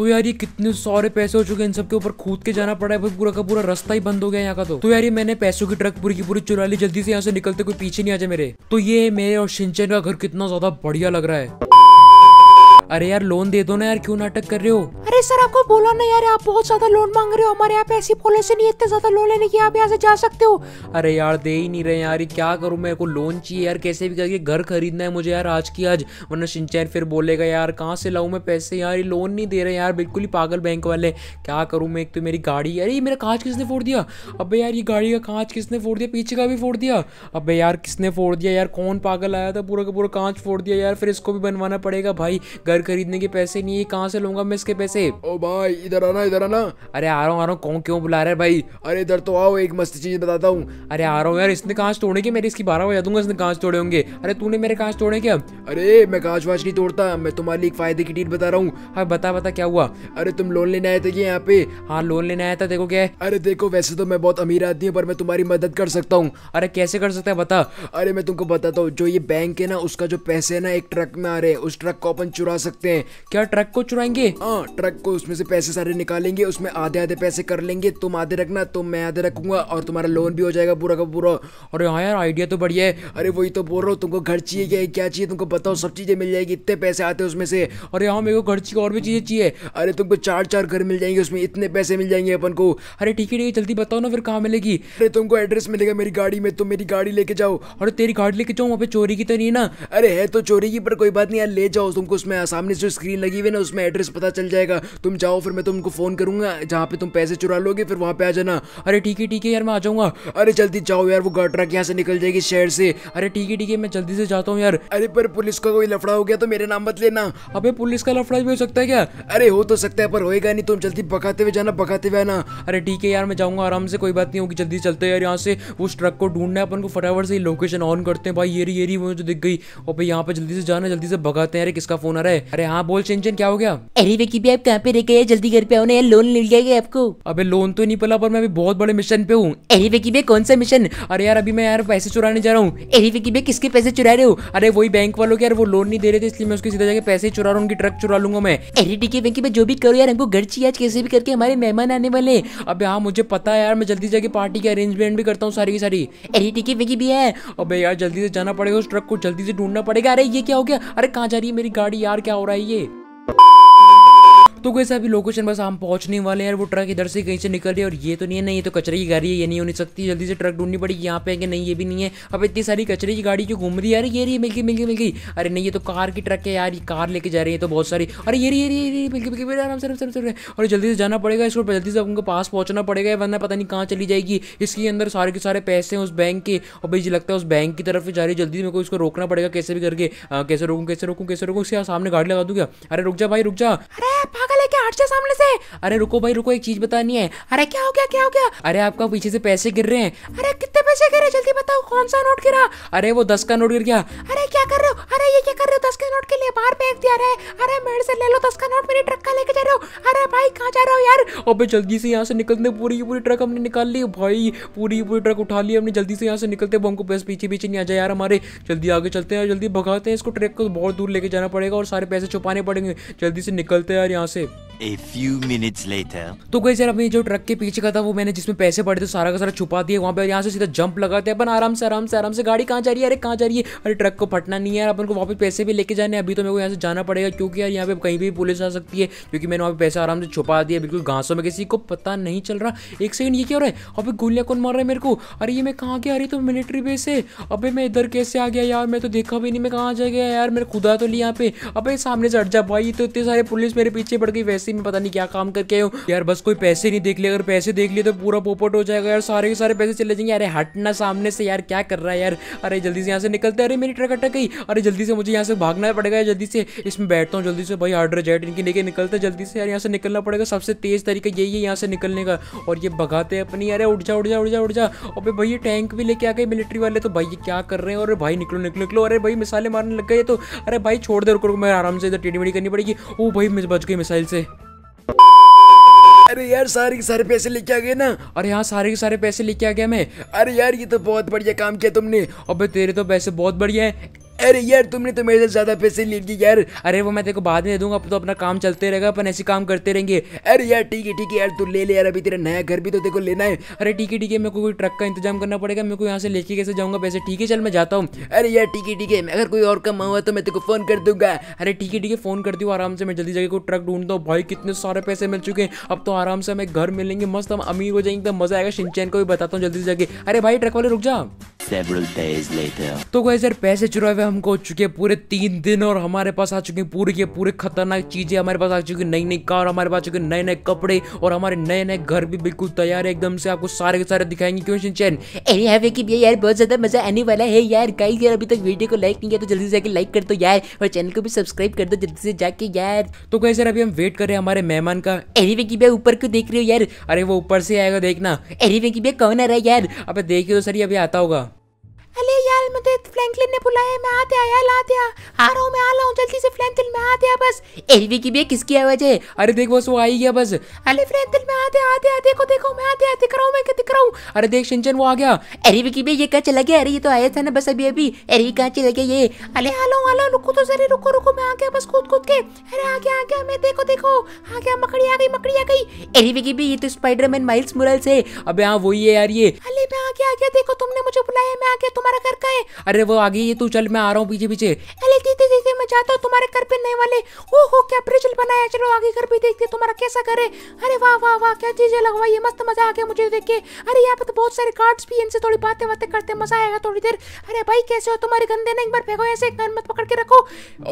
तो यार ये कितने सारे पैसे हो चुके हैं इन सबके ऊपर खूद के जाना पड़ा है पूरा का पूरा रास्ता ही बंद हो गया यहाँ का तो तो यार ये मैंने पैसों की ट्रक पूरी की पूरी चुरा ली जल्दी से यहाँ से निकलते कोई पीछे नहीं आ जाए मेरे तो ये मेरे और सिंचन का घर कितना ज्यादा बढ़िया लग रहा है अरे यार लोन दे दो ना यार क्यों नाटक कर रहे हो अरे सर आपको बोला ना यार आप बहुत ज्यादा लोन मांग रहे हो हमारे यहाँ पे ऐसी पॉलिसी नहीं इतने ज्यादा लोन लेने की आप यहाँ से जा सकते हो अरे यार दे ही नहीं रहे यार क्या करूँ मेरे को लोन चाहिए यार कैसे भी करके घर खरीदना है मुझे यार आज की आज वरना सिंचैन फिर बोलेगा यार कहाँ से लाऊ मैं पैसे यार ये लोन नहीं दे रहे यार बिल्कुल ही पागल बैंक वाले क्या करूँ मैं एक तो मेरी गाड़ी अरे ये मेरा कांच किसने फोड़ दिया अबे यार ये गाड़ी का कांच किसने फोड़ दिया पीछे का भी फोड़ दिया अबे यार किसने फोड़ दिया यार कौन पागल आया था पूरा का पूरा कांच फोड़ दिया यार फिर इसको भी बनवाना पड़ेगा भाई घर घर खरीदने के पैसे नहीं है कहाँ से लूंगा मैं इसके पैसे ओ भाई इधर आना इधर आना अरे आ रहा हूँ आ रहा हूँ कौन क्यों बुला रहा है भाई अरे इधर तो आओ एक मस्त चीज बताता हूँ अरे आ रहा हूँ यार इसने कांच तोड़े के मेरे इसकी बारह बजा दूंगा इसने कांच तोड़े होंगे अरे तूने मेरे कांच तोड़े क्या अरे मैं कांच वाच नहीं तोड़ता मैं तुम्हारे लिए फायदे की डील बता रहा हूँ हाँ बता बता क्या हुआ अरे तुम लोन लेने आए थे कि यहाँ पे हाँ लोन लेने आया था देखो क्या अरे देखो वैसे तो मैं बहुत अमीर आदमी हूँ पर मैं तुम्हारी मदद कर सकता हूँ अरे कैसे कर सकता है बता अरे मैं तुमको बताता हूँ जो ये बैंक है ना उसका जो पैसे है ना एक ट्रक में आ रहे हैं उस ट्रक को अपन चुरा सकते सकते हैं क्या ट्रक को चुराएंगे हाँ ट्रक को उसमें से पैसे सारे निकालेंगे उसमें आधे आधे पैसे कर लेंगे तुम आधे रखना तुम तो मैं आधे रखूंगा और तुम्हारा लोन भी हो जाएगा पूरा का पूरा अरे हाँ यार आइडिया तो बढ़िया है अरे वही तो बोल रहा हूँ तुमको घर चाहिए क्या क्या चाहिए तुमको बताओ सब चीजें मिल जाएगी इतने पैसे आते हैं उसमें से अरे हाँ मेरे को घर चाहिए और भी चीजें चाहिए अरे तुमको चार चार घर मिल जाएंगे उसमें इतने पैसे मिल जाएंगे अपन को अरे ठीक है ठीक है जल्दी बताओ ना फिर कहाँ मिलेगी अरे तुमको एड्रेस मिलेगा मेरी गाड़ी में तुम मेरी गाड़ी लेके जाओ अरे तेरी गाड़ी लेके जाओ वहाँ पे चोरी की तो नहीं ना अरे है तो चोरी की पर कोई बात नहीं यार ले जाओ तुमको उसमें आसान सामने जो स्क्रीन लगी हुई ना उसमें एड्रेस पता चल जाएगा तुम जाओ फिर मैं तुमको फ़ोन करूँगा जहाँ पे तुम पैसे चुरा लोगे फिर वहाँ पे आ जाना अरे ठीक है ठीक है यार मैं आ जाऊँगा अरे जल्दी जाओ यार वो गार्ड ट्रक यहाँ से निकल जाएगी शहर से अरे ठीक है ठीक है मैं जल्दी से जाता हूँ यार अरे पर पुलिस का कोई लफड़ा हो गया तो मेरे नाम मत लेना अबे पुलिस का लफड़ा भी हो सकता है क्या अरे हो तो सकता है पर होएगा नहीं तुम जल्दी पकाते हुए जाना पकाते हुए आना अरे ठीक है यार मैं जाऊँगा आराम से कोई बात नहीं होगी जल्दी चलते यार यहाँ से उस ट्रक को ढूंढना है अपन को फटाफट से लोकेशन ऑन करते हैं भाई ये रही ये रही वो जो दिख गई और भाई यहाँ पर जल्दी से जाना जल्दी से भगाते हैं अरे किसका फ़ोन आ रहा है अरे हाँ बोल चेंचन क्या हो गया अरे विकी भी आप कहाँ पे रह गए जल्दी घर पे आओ ना यार लोन मिल गया आपको अबे लोन तो नहीं पला पर मैं अभी बहुत बड़े मिशन पे हूँ अरे विकी भी कौन सा मिशन अरे यार अभी मैं यार पैसे चुराने जा रहा हूँ अरे विकी भी किसके पैसे चुरा रहे हो अरे वही बैंक वालों के यार वो लोन नहीं दे रहे थे इसलिए मैं उसके सीधा जाकर पैसे चुरा रहा हूँ उनकी ट्रक चुरा लूंगा मैं अरे ठीक है विकी जो भी करो यार हमको घर चाहिए आज कैसे भी करके हमारे मेहमान आने वाले अब हाँ मुझे पता है यार मैं जल्दी जाके पार्टी के अरेंजमेंट भी करता हूँ सारी की सारी अरे ठीक है विकी भी है यार जल्दी से जाना पड़ेगा उस ट्रक को जल्दी से ढूंढना पड़ेगा अरे ये क्या हो गया अरे कहाँ जा रही है मेरी गाड़ी यार क्या हो रहा है ये तो कैसे अभी लोकेशन बस हम पहुंचने वाले हैं वो ट्रक इधर से कहीं से निकल रही है और ये तो नहीं है नहीं ये तो कचरे की गाड़ी है ये नहीं होनी सकती जल्दी से ट्रक ढूंढनी पड़ेगी यहाँ पे कि नहीं ये भी नहीं है अब इतनी सारी कचरे की गाड़ी जो घूम रही है ये रही मिल गई मिल गई मिल गई अरे नहीं ये तो कार की ट्रक है यार ये कार लेके जा रही है तो बहुत सारी अरे ये रही ये रही मिल गई आराम से आराम से और जल्दी से जाना पड़ेगा इसको जल्दी से आपको पास पहुंचना पड़ेगा वरना पता नहीं कहाँ चली जाएगी इसके अंदर सारे के सारे पैसे हैं उस बैंक के और भाई जी लगता है उस बैंक की तरफ जा रही है जल्दी मेरे को इसको रोकना पड़ेगा कैसे भी करके कैसे रोकूँ कैसे रोकूँ कैसे रोकूँ इसके सामने गाड़ी लगा दूँ क्या अरे रुक जा भाई रुक जा अरे पागल लेके हट जा सामने से अरे रुको भाई रुको एक चीज बतानी है अरे क्या हो गया क्या हो गया अरे आपका पीछे से पैसे गिर रहे हैं अरे कितने पैसे गिरे जल्दी बताओ कौन सा नोट गिरा अरे वो दस का नोट गिर गया अरे क्या कर रहे हो अरे ये क्या कर रहे हो दस के नोट के लिए बाहर फेंक दिया अरे अरे मेरे से ले लो दस का नोट मेरी ट्रक का लेके जा रहे हो अरे भाई कहाँ जा रहे हो यार अबे जल्दी से यहाँ से निकलते पूरी पूरी ट्रक हमने निकाल ली भाई पूरी पूरी ट्रक उठा ली हमने जल्दी से यहाँ से निकलते हमको पैसे पीछे पीछे नहीं आ जाए यार हमारे जल्दी आगे चलते हैं जल्दी भगाते हैं इसको ट्रक को बहुत दूर लेके जाना पड़ेगा और सारे पैसे छुपाने पड़ेंगे जल्दी से निकलते हैं यार यहाँ से A few minutes later. तो गई सर अपनी जो ट्रक के पीछे का था वो मैंने जिसमें पैसे पड़े थे सारा का सारा छुपा दिया वहाँ पे यहाँ से सीधा जंप लगाते हैं अपन आराम से आराम से आराम से गाड़ी कहाँ जा रही है अरे कहाँ जा रही है अरे ट्रक को फटना नहीं है अपन को वापस पैसे भी लेके जाने अभी तो मेरे को यहाँ से जाना पड़ेगा क्योंकि यार यहाँ पे कहीं भी पुलिस आ सकती है क्योंकि मैंने वहाँ पे पैसे आराम से छुपा दिया बिल्कुल घासों में किसी को पता नहीं चल रहा एक सेकंड ये क्या हो रहा है अभी गोलियाँ कौन मार रहा है मेरे को अरे ये मैं कहाँ गया अरे तो मिलिट्री बेस है अबे मैं इधर कैसे आ गया यार मैं तो देखा भी नहीं मैं कहाँ जा गया यार मेरे खुदा तो लिया यहाँ पे अबे सामने से हट जा भाई तो इतने सारे पुलिस मेरे पीछे पड़ गए भी वैसे में पता नहीं क्या काम करके हो यार बस कोई पैसे नहीं देख लिया अगर पैसे देख लिए तो पूरा पोपट हो जाएगा यार सारे के सारे पैसे चले जाएंगे अरे हटना सामने से यार क्या कर रहा है यार अरे जल्दी से यहाँ से निकलते अरे मेरी ट्रक अटक गई अरे जल्दी से मुझे यहाँ से भागना पड़ेगा जल्दी से इसमें बैठता हूँ जल्दी से भाई हार्डर जेट इनकी लेके निकलते जल्दी से यार यहाँ से निकलना पड़ेगा सबसे तेज तरीका यही है यहाँ से निकलने का और ये भगाते हैं अपनी अरे उठ जा उठ जा उठ जा उठ जा और भाई ये टैंक भी लेके आ गए मिलिट्री वाले तो भाई ये क्या कर रहे हैं और भाई निकलो निकलो निकलो अरे भाई मिसाइलें मारने लग गए तो अरे भाई छोड़ दे रुको मैं आराम से इधर टेडी मेडी करनी पड़ेगी ओ भाई बच गई मिसाइल से अरे यार सारे के सारे पैसे लेके आ गए ना और यहाँ सारे के सारे पैसे लेके आ गया मैं अरे यार ये तो बहुत बढ़िया काम किया तुमने अबे तेरे तो पैसे बहुत बढ़िया है अरे यार तुमने तो मेरे से ज्यादा पैसे ले लिए यार अरे वो मैं तेरे को बाद में दे दूंगा तो अपना काम चलते रहेगा अपन ऐसे काम करते रहेंगे अरे यार ठीक है ठीक है यार तू ले ले यार अभी तेरा नया घर भी तो देखो लेना है अरे ठीक है ठीक है मेरे को कोई ट्रक का इंतजाम करना पड़ेगा मेरे को यहाँ से लेके कैसे जाऊँगा पैसे ठीक है चल मैं जाता हूँ अरे यार ठीक है ठीक है अगर कोई और कम हुआ तो मैं तेरे को फोन कर दूंगा अरे ठीक है ठीक है फोन करती हूँ आराम से मैं जल्दी जाके कोई ट्रक ढूंढता हूँ भाई कितने सारे पैसे मिल चुके हैं अब तो आराम से हमें घर मिलेंगे मस्त हम अमीर हो जाएंगे एकदम मजा आएगा सिंचैन को भी बताता हूँ जल्दी से जाके अरे भाई ट्रक वाले रुक जा several days later. तो गाइस यार पैसे चुराए हुए हमको हो चुके हैं पूरे तीन दिन और हमारे पास आ चुके हैं पूरे के पूरे खतरनाक चीजें हमारे पास आ चुकी नई नई कार हमारे पास चुके नए नए कपड़े और हमारे नए नए घर भी बिल्कुल तैयार है एकदम से आपको सारे के सारे दिखाएंगे क्यों चैन एनी है यार बहुत ज्यादा मजा आने वाला है यार कई यार अभी तक वीडियो को लाइक नहीं किया तो जल्दी से जाके लाइक कर दो यार और चैनल को भी सब्सक्राइब कर दो जल्दी से जाके यार तो गाइस यार अभी हम वेट कर रहे हैं हमारे मेहमान का एनी वे की भैया ऊपर क्यों देख रहे हो यार अरे वो ऊपर से आएगा देखना एनी वे की भैया कौन आ रहा है यार अब देखिए तो सर अभी आता होगा अंकल मुझे फ्रैंकलिन ने बुलाया मैं आ गया यार आ हाँ। आ रहा हूँ मैं आ रहा हूँ जल्दी से फ्रैंकलिन मैं आ गया बस एलवी की भी किसकी आवाज है अरे देख वो सो आई गया बस अरे फ्रैंकलिन मैं आते आते आ देखो देखो मैं आ दिख रहा हूँ मैं क्या दिख रहा हूँ अरे देख शिंचन वो आ गया एलवी की भी ये कहाँ चला गया अरे ये तो आया था ना बस अभी अभी अरे कहाँ चला गया ये अरे आ लो आ लो रुको तो जरा रुको रुको मैं आ गया बस कूद कूद के अरे आ गया आ गया मैं देखो देखो आ गया मकड़ी आ गई मकड़ी आ गई अरे विगी भी ये तो स्पाइडरमैन माइल्स मुरल्स है अबे हाँ वही है यार ये अरे मैं आ गया आ गया देखो तुमने मुझे बुलाया मैं आ गया तुम्हारा घर का है अरे वो आ गई ये तू चल मैं आ रहा हूं पीछे पीछे अरे दीदी दीदी मैं जाता हूं तुम्हारे घर पे नए वाले ओ हो क्या ब्रिजल बनाया चलो आगे घर पे देखते हैं तुम्हारा कैसा घर है अरे वाह वाह वाह क्या चीजें लगवाई है मस्त मजा आ गया मुझे देख के अरे यहां पे तो बहुत सारे कार्ड्स भी इनसे थोड़ी बातें बातें करते मजा आएगा थोड़ी देर अरे भाई कैसे हो तुम्हारे गंदे ना एक बार फेंको ऐसे एक मत पकड़ के रखो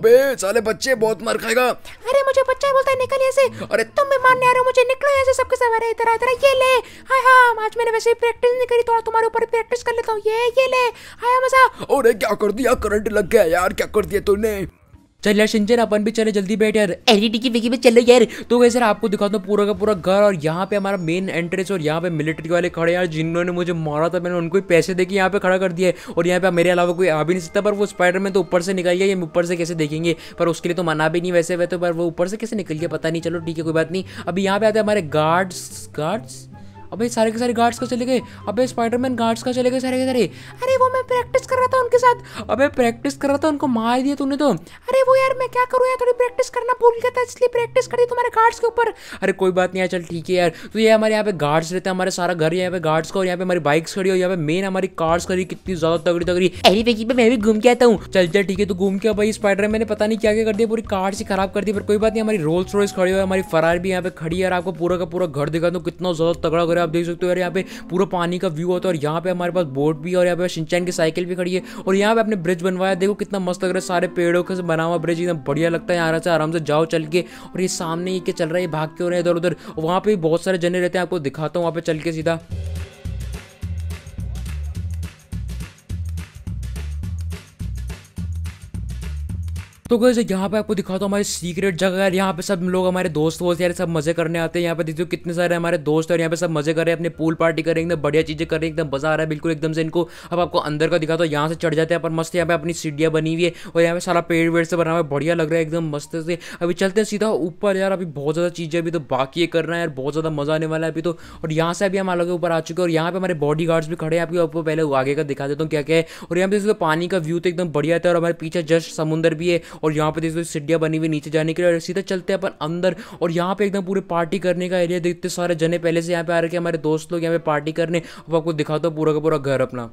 अबे साले बच्चे बहुत मार खाएगा अरे अरे मुझे बच्चा बोलता है निकल से अरे तुम भी मानने आ रहे हो मुझे निकलो ऐसे सबके सब अरे इधर इधर ये ले हाय हाँ आज मैंने वैसे ही प्रैक्टिस नहीं करी थोड़ा तुम्हारे ऊपर प्रैक्टिस कर लेता हूँ ये ये ले हाय मजा अरे क्या कर दिया करंट लग गया यार क्या कर दिया तूने चल यार शिंचन अपन भी चले जल्दी बैठ यार एलईडी e की विकी में चले यार तो वैसे आपको दिखाता हूँ पूरा का पूरा घर और यहाँ पे हमारा मेन एंट्रेंस और यहाँ पे मिलिट्री वाले खड़े यार जिन्होंने मुझे मारा था मैंने उनको पैसे देके यहाँ पे खड़ा कर दिया और यहाँ पे मेरे अलावा कोई आ भी नहीं सकता पर वो में तो ऊपर से निकल गया ये ऊपर से कैसे देखेंगे पर उसके लिए तो मना भी नहीं वैसे वैसे पर वो ऊपर से कैसे निकल गया पता नहीं चलो ठीक है कोई बात नहीं अभी यहाँ पे आते हैं हमारे गार्ड्स गार्ड्स अबे सारे के सारे गार्ड्स का चले गए अबे स्पाइडरमैन गार्ड्स का चले गए सारे के सारे अरे वो मैं प्रैक्टिस कर रहा था उनके साथ अबे प्रैक्टिस कर रहा था उनको मार दिया तूने तो अरे वो यार मैं क्या करूँ यार थोड़ी प्रैक्टिस करना भूल गया था इसलिए प्रैक्टिस करी तुम्हारे गार्ड्स के ऊपर अरे कोई बात नहीं यार चल ठीक है यार तो ये हमारे यहाँ पे गार्ड्स रहते हैं हमारे सारा घर यहाँ पे गार्ड्स का और यहाँ पे हमारी बाइक्स खड़ी और यहाँ पे मेन हमारी कार्स खड़ी कितनी ज्यादा तगड़ी तगड़ी अरे भाई मैं भी घूम के आता हूँ चल चल ठीक है तो घूम के भाई स्पाइडर मैंने पता नहीं क्या क्या कर दिया पूरी कार से खराब कर दी पर कोई बात नहीं हमारी रोल्स रॉयस खड़ी हुई हमारी फरार भी यहाँ पे खड़ी है आपको पूरा का पूरा घर दिखा दो कितना ज्यादा तगड़ा घर आप देख सकते हो यार यहाँ पे पूरा पानी का व्यू होता है और यहाँ पे हमारे पास बोट भी है और यहाँ पे सिंचन की साइकिल भी खड़ी है और यहाँ पे आपने ब्रिज बनवाया देखो कितना मस्त लग रहा है सारे पेड़ों के बना हुआ ब्रिज एकदम बढ़िया लगता है यहाँ से आराम से जाओ चल के और ये सामने ये चल रहा है भाग के हो रहे हैं इधर उधर वहाँ पे बहुत सारे जने रहते हैं आपको दिखाता हूँ वहाँ पे चल के सीधा तो गैस यहाँ पे आपको दिखाता हूँ हमारी सीक्रेट जगह यार यहाँ पे सब लोग हमारे दोस्त वोस्त यार सब मजे करने आते हैं यहाँ पे देखते हो कितने सारे हमारे दोस्त और यहाँ पे सब मजे कर रहे हैं अपने पूल पार्टी कर रहे हैं एकदम बढ़िया चीजें कर रहे हैं एकदम मजा आ रहा है बिल्कुल एकदम से इनको अब आपको अंदर का दिखाता हूँ यहाँ से चढ़ जाते हैं पर मस्त यहाँ पे अपनी सीढ़ियाँ बनी हुई है और यहाँ पे सारा पेड़ वेड़ से बना हुआ है बढ़िया लग रहा है एकदम मस्त से अभी चलते हैं सीधा ऊपर यार अभी बहुत ज़्यादा चीज़ें अभी तो बाकी कर रहे हैं यार बहुत ज़्यादा मजा आने वाला है अभी तो और यहाँ से अभी हम अलग ऊपर आ चुके हैं और यहाँ पे हमारे बॉडी गार्ड्स भी खड़े हैं आपको आपको पहले आगे का दिखा देता हूँ क्या क्या है और यहाँ पे पानी का व्यू तो एकदम बढ़िया था और हमारे पीछे जस्ट समुद्र भी है और यहाँ पे देखते सीढ़ियाँ बनी हुई नीचे जाने के लिए सीधा चलते हैं अपन अंदर और यहाँ पे एकदम पूरे पार्टी करने का एरिया देखते सारे जने पहले से यहाँ पे आ रखे हमारे दोस्त लोग यहाँ पे पार्टी करने अब आपको दिखाता हूँ पूरा का पूरा घर अपना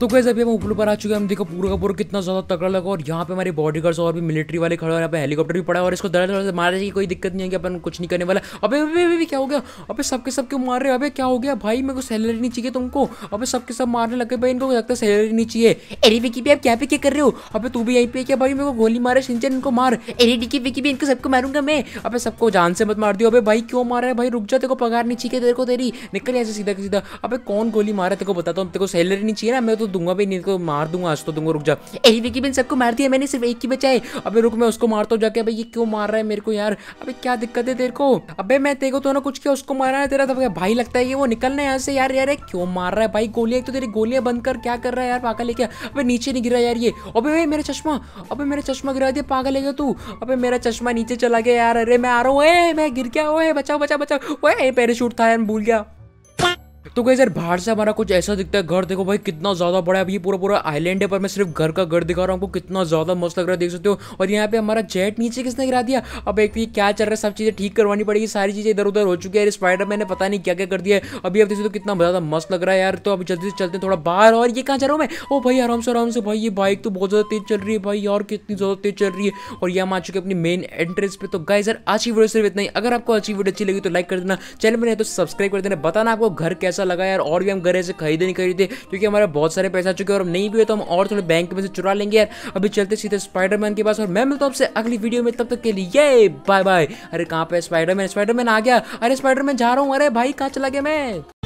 तो कैसे अभी हम ऊपर पर आ चुके हैं हम देखो पूरा का पूरा कितना ज्यादा तगड़ा लगा और यहाँ पे हमारे बॉडी गार्ड्स और भी मिलिट्री वाले खड़े और यहाँ पे हेलीकॉप्टर भी पड़ा और इसको दर्द से मारने की कोई दिक्कत नहीं है कि अपन कुछ नहीं करने वाला अभी अभी अबे क्या हो गया अब सबके सब क्यों मार रहे अभी क्या हो गया भाई मेरे को सैलरी नहीं चाहिए तुमको अभी सबके सब मारने लगे भाई इनको लगता है सैलरी नहीं चाहिए एरी विकी भी आप क्या पे क्या कर रहे हो अब तू भी यहीं पे क्या भाई मेरे को गोली मारे सिंचन इनको मार एरी डिकी विकी भी इनको सबको मारूंगा मैं अभी सबको जान से मत मार दियो अभी भाई क्यों मार है भाई रुक जा तेरे को पगार नहीं चाहिए तेरे को तेरी निकल ऐसे सीधा सीधा अब कौन गोली मारा तेरे को बताता हूँ तेरे को सैलरी नहीं चाहिए ना मैं तो दूंगा भी नहीं तो मार दूंगा आज तो दूंगा रुक जा यही देखिए बिन सबको मार दिया मैंने सिर्फ एक ही बचाए है अबे रुक मैं उसको मारता हूँ जाके भाई ये क्यों मार रहा है मेरे को यार अबे क्या दिक्कत है तेरे को अबे मैं तेरे को तो ना कुछ किया उसको मारा है तेरा तो भाई लगता है ये वो निकलना है यहाँ से यार यार क्यों मार रहा है भाई गोलियां तो तेरी गोलियां बंद कर क्या कर रहा है यार पागल लेके अब नीचे नहीं गिरा यार ये अबे भाई मेरा चश्मा अबे मेरा चश्मा गिरा दिया पागल लेगा तू अबे मेरा चश्मा नीचे चला गया यार अरे मैं आ रहा हूँ मैं गिर गया ओए बचाओ बचाओ बचाओ ओए पैराशूट था यार भूल गया तो गई यार बाहर से हमारा कुछ ऐसा दिखता है घर देखो भाई कितना ज्यादा बड़ा है अब ये पूरा पूरा आइलैंड है पर मैं सिर्फ घर का घर दिखा रहा हूँ आपको कितना ज्यादा मस्त लग रहा है देख सकते हो और यहाँ पे हमारा जेट नीचे किसने गिरा दिया अब एक तो क्या चल रहा है सब चीजें ठीक करवानी पड़ेगी सारी चीजें इधर उधर हो चुकी है स्पाइडर मैंने पता नहीं क्या क्या कर दिया है अभी अब देख सकते कितना ज्यादा मस्त लग रहा है यार तो अब जल्दी से चलते हैं थोड़ा बाहर और ये कहाँ जा रहा हूँ मैं ओ भाई आराम से आराम से भाई ये बाइक तो बहुत ज्यादा तेज चल रही है भाई यार कितनी ज्यादा तेज चल रही है और ये हम आ चुके अपनी मेन एंट्रेंस पे तो गाय सर अच्छी वीडियो सिर्फ इतना ही अगर आपको अच्छी वीडियो अच्छी लगी तो लाइक कर देना चैनल में नहीं तो सब्सक्राइब कर देना बताना आपको घर कैसे पैसा लगा यार और भी हम गले से खरीदे नहीं खरीदे क्योंकि हमारे बहुत सारे पैसा चुके और नहीं भी हुए तो हम और थोड़े बैंक में से चुरा लेंगे यार अभी चलते सीधे स्पाइडरमैन के पास और मैं मिलता हूँ आपसे अगली वीडियो में तब तक के लिए बाय बाय अरे कहाँ पे स्पाइडरमैन स्पाइडरमैन आ गया अरे स्पाइडरमैन जा रहा हूँ अरे भाई कहाँ चला गया मैं